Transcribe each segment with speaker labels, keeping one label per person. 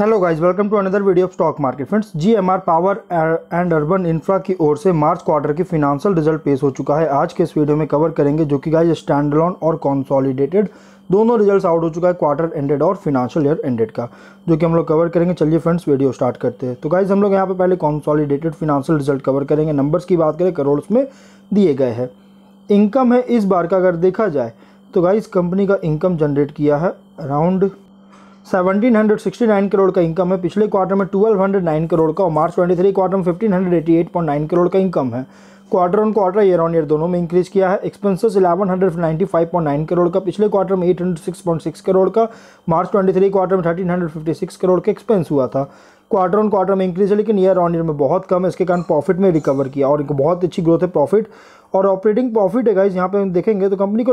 Speaker 1: hello guys welcome to another video of stock market friends G M R power and urban infra की ओर से March quarter की financial result पेश हो चुका है आज के इस वीडियो में कवर करेंगे जो कि गाइस स्टैंडलॉन और कॉन्सॉलिडेटेड दोनों रिजल्ट्स आउट हो चुका है क्वार्टर एंडेड और फिनांशियल ईयर एंडेड का जो कि हम लोग कवर करेंगे चलिए फ्रेंड्स वीडियो स्टार्ट करते हैं तो गाइज हम लोग यहाँ पर पहले कॉन्सॉलीडेटेड फिनेंशियल रिजल्ट कवर करेंगे नंबर्स की बात करें करोड़ में दिए गए हैं इनकम है इस बार का अगर देखा जाए तो गाइज कंपनी का इनकम जनरेट किया है अराउंड 1769 करोड़ का इनकम है पिछले क्वार्टर में 1209 करोड़ का और मार्च 23 क्वार्टर में 1588.9 करोड़ का इनकम है quarter on quarter year on year दोनों में इंक्रीज किया है एक्सपेंसेस 1195.9 करोड़ का पिछले क्वार्टर में 806.6 करोड़ का मार्च 23 क्वार्टर में 1356 करोड़ का एक्सपेंस हुआ था क्वार्टर ऑन क्वार्टर में इंक्रीज है लेकिन ईयर ऑन ईयर में बहुत कम है इसके कारण प्रॉफिट में रिकवर किया और बहुत अच्छी ग्रोथ है प्रॉफिट और ऑपरेटिंग प्रॉफिट है गाइज यहाँ पे हम देखेंगे तो कंपनी को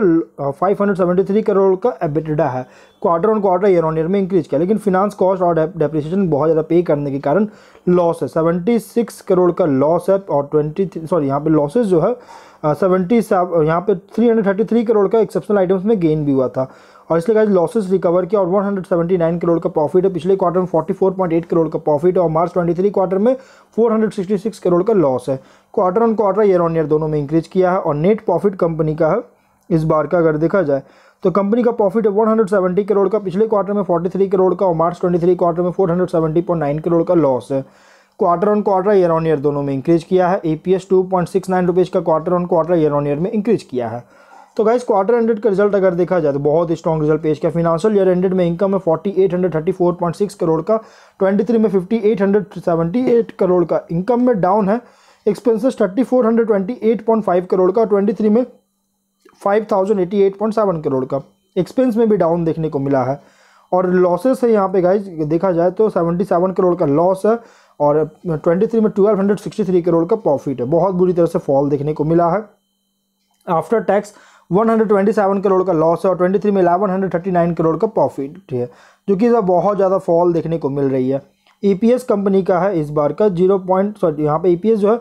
Speaker 1: 573 uh, करोड़ का एबिटडा है quarter on quarter year on year में इंक्रीज किया लेकिन फिनांस कॉस्ट और डेप्रिसिएशन बहुत ज़्यादा पे करने के कारण लॉस है 76 करोड़ का लॉस है और 20 सॉरी यहाँ पे लॉसेज जो है सेवेंटी uh, यहाँ पर थ्री करोड़ का एक्सेप्शनल आइटम्स में गेन भी हुआ था और इसलिए गाइज लॉसेस रिकवर किया और 179 करोड़ का प्रॉफिट है पिछले क्वार्टर में 44.8 करोड़ का प्रॉफिट और मार्च 23 क्वार्टर में 466 करोड़ का लॉस है quarter on quarter year on year दोनों में इंक्रीज किया है और नेट प्रॉफिट कंपनी का है इस बार का अगर देखा जाए तो कंपनी का प्रॉफिट है 170 करोड़ का पिछले क्वार्टर में 43 करोड़ का और मार्च 23 क्वार्टर में 470.9 करोड़ का लॉस है quarter on quarter year on year दोनों में इंक्रीज किया है E P S two point six nine rupees का quarter on quarter year on year में इंक्रीज किया है तो गाइज क्वार्टर एंडेड का रिजल्ट अगर देखा जाए तो बहुत स्ट्रॉन्ग रिजल्ट पेश किया फिनांशियल ईयर एंडेड में इनकम है सिक्स करोड़ का 23 में 5878 करोड़ का इनकम में डाउन है एक्सपेंसेस 3428.5 करोड़ का 23 में 5088.7 करोड़ का एक्सपेंस में भी डाउन देखने को मिला है और लॉसेस है यहाँ पे गाइज देखा जाए तो 77 करोड़ का लॉस है और 23 में 1263 करोड़ का प्रॉफिट है बहुत बुरी तरह से फॉल देखने को मिला है आफ्टर टैक्स 127 करोड़ का लॉस है और 23 में इलेवन करोड़ का प्रॉफिट है जो कि इसमें बहुत ज़्यादा फॉल देखने को मिल रही है ईपीएस e कंपनी का है इस बार का जीरो पॉइंट सॉरी यहाँ पे ईपीएस e जो है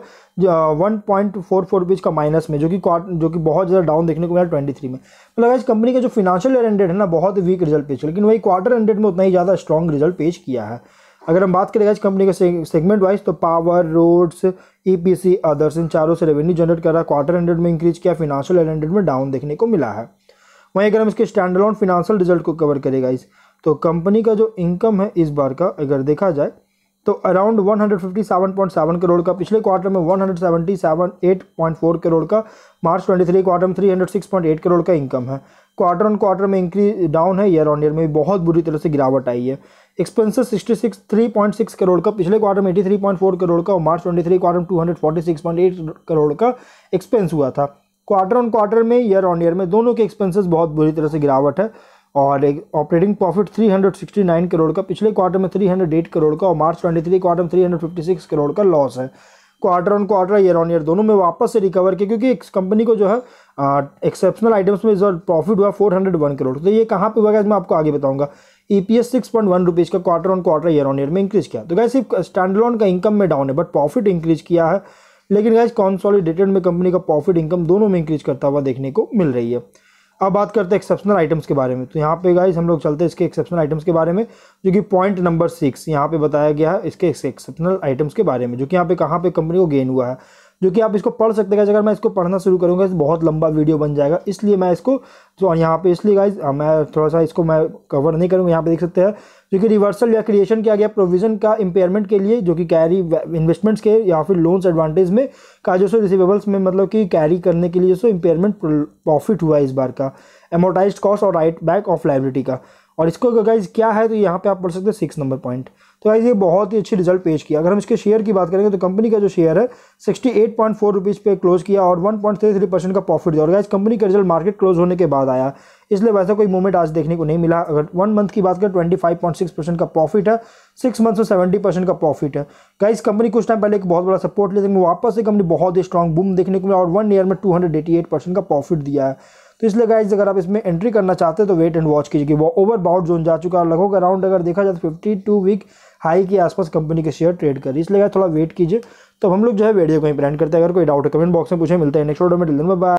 Speaker 1: one point four four rupees का माइनस में जो कि जो कि बहुत ज़्यादा डाउन देखने को मिला ट्वेंटी थ्री में लगा मतलब इस कंपनी का जो फिनेंशियल एंडेड है ना बहुत वीक रिजल्ट पेश किया लेकिन वही क्वार्टर एंडेड में उतना ही ज़्यादा स्ट्रॉन्ग रिजल्ट पेश किया है अगर हम बात करें आज कंपनी के सेगमेंट वाइज तो पावर रोड्स ईपीसी अदर्स इन चारों से रेवेन्यू जनरेट कर रहा है क्वार्टर हंड्रेड में इंक्रीज किया फिनांशियल हंड्रेड में डाउन देखने को मिला है वहीं अगर हम इसके ऑन फिनांशियल रिजल्ट को कवर करेगा इस तो कंपनी का जो इनकम है इस बार का अगर देखा जाए तो अराउंड 157.7 करोड़ का पिछले क्वार्टर में 177.8.4 करोड़ का मार्च 23 क्वार्टर में 306.8 करोड़ का इनकम है क्वार्टर ऑन क्वार्टर में इंक्रीज डाउन है ईयर ऑन ईयर में बहुत बुरी तरह से गिरावट आई है एक्सपेंसेस 66 3.6 करोड़ का पिछले क्वार्टर में 83.4 करोड़ का और मार्च 23 क्वार्टर में 246.8 करोड़ का एक्सपेंस हुआ था क्वार्टर ऑन क्वार्टर में ईयर ऑन ईयर में दोनों के एक्सपेंसेस बहुत बुरी तरह से गिरावट है और एक ऑपरेटिंग प्रॉफिट 369 करोड़ का पिछले क्वार्टर में 308 करोड़ का और मार्च 23 क्वार्टर में 356 करोड़ का लॉस है quarter on quarter year on year दोनों में वापस से रिकवर किया क्योंकि इस कंपनी को जो है एक्सेप्शनल आइटम्स में जो प्रॉफिट हुआ 401 करोड़ तो ये कहाँ पे हुआ मैं आपको आगे बताऊँगा E P S six point one rupees का quarter on quarter year on year में इंक्रीज किया तो गैस सिर्फ स्टैंड लॉन का इनकम में डाउन है बट प्रॉफिट इंक्रीज किया है लेकिन गैस कॉन्सॉलिडेटेड में कंपनी का प्रॉफिट इनकम दोनों में इंक्रीज करता हुआ देखने को मिल रही है अब बात करते हैं एक्सेप्शनल आइटम्स के बारे में तो यहाँ पे गाइज हम लोग चलते हैं इसके एक्सेप्शनल आइटम्स के बारे में जो कि पॉइंट नंबर सिक्स यहाँ पे बताया गया है इसके एक्सेप्शनल आइटम्स के बारे में जो कि यहाँ पे कहाँ पे कंपनी को गेन हुआ है जो कि आप इसको पढ़ सकते हैं अगर मैं इसको पढ़ना शुरू करूँगा तो बहुत लंबा वीडियो बन जाएगा इसलिए मैं इसको तो यहाँ पे इसलिए गाइज मैं थोड़ा सा इसको मैं कवर नहीं करूँगा यहाँ पे देख सकते हैं जो कि रिवर्सल या क्रिएशन किया गया प्रोविजन का इंपेयरमेंट के लिए जो कि कैरी इन्वेस्टमेंट्स के या फिर लोन्स एडवांटेज में का जो सो रिसिवेबल्स में मतलब कि कैरी करने के लिए जो सो इम्पेयरमेंट प्रॉफिट हुआ है इस बार का एमोटाइज कॉस्ट और राइट बैक ऑफ लाइबिलिटी का और इसको गाइज क्या है तो यहाँ पर आप पढ़ सकते हैं सिक्स नंबर पॉइंट तो गाइज़ ये बहुत ही अच्छी रिजल्ट पेश किया अगर हम इसके शेयर की बात करेंगे तो कंपनी का जो शेयर है sixty eight point four rupees पे क्लोज किया और one point three three percent का प्रॉफिट दिया और इस कंपनी का रिजल्ट मार्केट क्लोज होने के बाद आया इसलिए वैसा कोई मूवमेंट आज देखने को नहीं मिला अगर वन मंथ की बात करें twenty five point six percent का प्रॉफिट है सिक्स मंथ्स में सेवेंटी परसेंट का प्रॉफिट है गाइस कंपनी कुछ टाइम पहले एक बहुत बड़ा सपोर्ट लेते वापस से कंपनी बहुत ही स्ट्रॉन्ग बूम देखने को मिला और वन ईयर में two hundred eighty eight percent का प्रॉफिट दिया है तो इसलिए गाइज अगर आप इसमें एंट्री करना चाहते हैं तो वेट एंड वॉच कीजिए वो ओवर बाउट जोन जा चुका है लगभग अराउंड अगर देखा जाए तो फिफ्टी टू वीक हाई के आसपास कंपनी के शेयर ट्रेड करी इसलिए थोड़ा वेट कीजिए तो हम लोग जो है वीडियो को ही प्लान करते हैं अगर कोई डाउट है कमेंट बॉक्स में पूछे मिलता है नेक्स्ट वीडियो में बाय